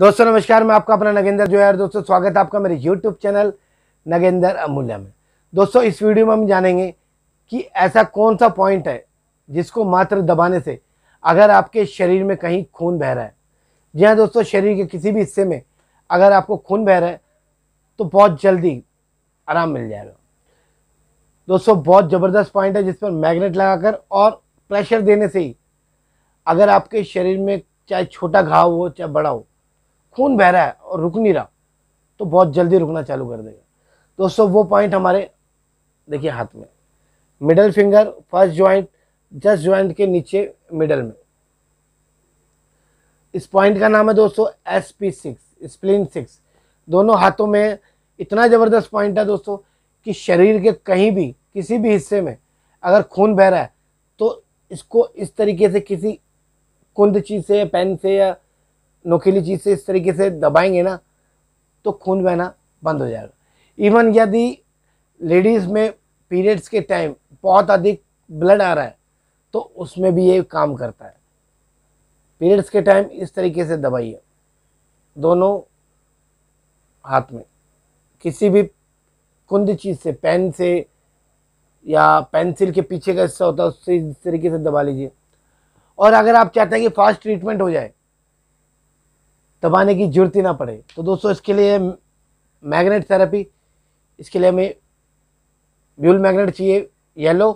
दोस्तों नमस्कार मैं आपका अपना नगेंद्र जोहर दोस्तों स्वागत है आपका मेरे यूट्यूब चैनल नगेंद्र अमूल्य में दोस्तों इस वीडियो में हम जानेंगे कि ऐसा कौन सा पॉइंट है जिसको मात्र दबाने से अगर आपके शरीर में कहीं खून बह रहा है जी हाँ दोस्तों शरीर के किसी भी हिस्से में अगर आपको खून बह रहा है तो बहुत जल्दी आराम मिल जाएगा दोस्तों बहुत ज़बरदस्त पॉइंट है जिस पर मैग्नेट लगाकर और प्रेशर देने से ही अगर आपके शरीर में चाहे छोटा घाव हो चाहे बड़ा हो खून बह रहा है और रुक नहीं रहा तो बहुत जल्दी रुकना चालू कर देगा दोस्तों वो पॉइंट हमारे देखिए हाथ में middle finger first joint just joint के नीचे मिडल में इस पॉइंट का नाम है दोस्तों S P six spleen six दोनों हाथों में इतना ज़बरदस्त पॉइंट है दोस्तों कि शरीर के कहीं भी किसी भी हिस्से में अगर खून बह रहा है तो इसको इस तरीके से किसी कुंद चीज़ से पेन से या नोकेली चीज़ से इस तरीके से दबाएंगे ना तो खून बहना बंद हो जाएगा इवन यदि लेडीज़ में पीरियड्स के टाइम बहुत अधिक ब्लड आ रहा है तो उसमें भी ये काम करता है पीरियड्स के टाइम इस तरीके से दबाइए दोनों हाथ में किसी भी कुंद चीज़ से पेन से या पेंसिल के पीछे का हिस्सा होता है उससे इस तरीके से दबा लीजिए और अगर आप चाहते हैं कि फास्ट ट्रीटमेंट हो जाए दबाने की जरूरत ही ना पड़े तो दोस्तों इसके लिए मैग्नेट थेरेपी इसके लिए हमें म्यूल मैग्नेट चाहिए येलो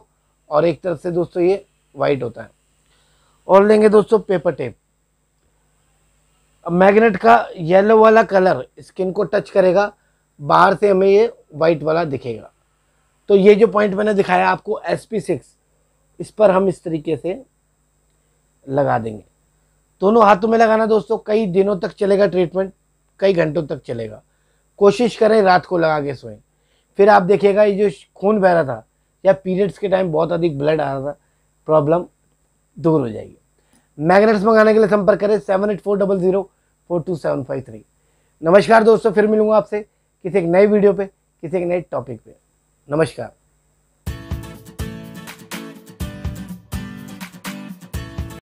और एक तरफ से दोस्तों ये वाइट होता है और लेंगे दोस्तों पेपर टेप अब मैग्नेट का येलो वाला कलर स्किन को टच करेगा बाहर से हमें ये वाइट वाला दिखेगा तो ये जो पॉइंट मैंने दिखाया आपको एस पी सिक्स इस पर हम इस तरीके से लगा देंगे दोनों हाथों में लगाना दोस्तों कई दिनों तक चलेगा ट्रीटमेंट कई घंटों तक चलेगा कोशिश करें रात को लगा के सोएं फिर आप देखिएगा ये जो खून बह रहा था या पीरियड्स के टाइम बहुत अधिक ब्लड आ रहा था प्रॉब्लम दूर हो जाएगी मैग्नेट्स मंगाने के लिए संपर्क करें seven eight four double zero four two seven five three नमस्कार दोस्तों फिर मिलूंगा आपसे किसी एक नए वीडियो पे किसी एक नए टॉपिक पे नमस्कार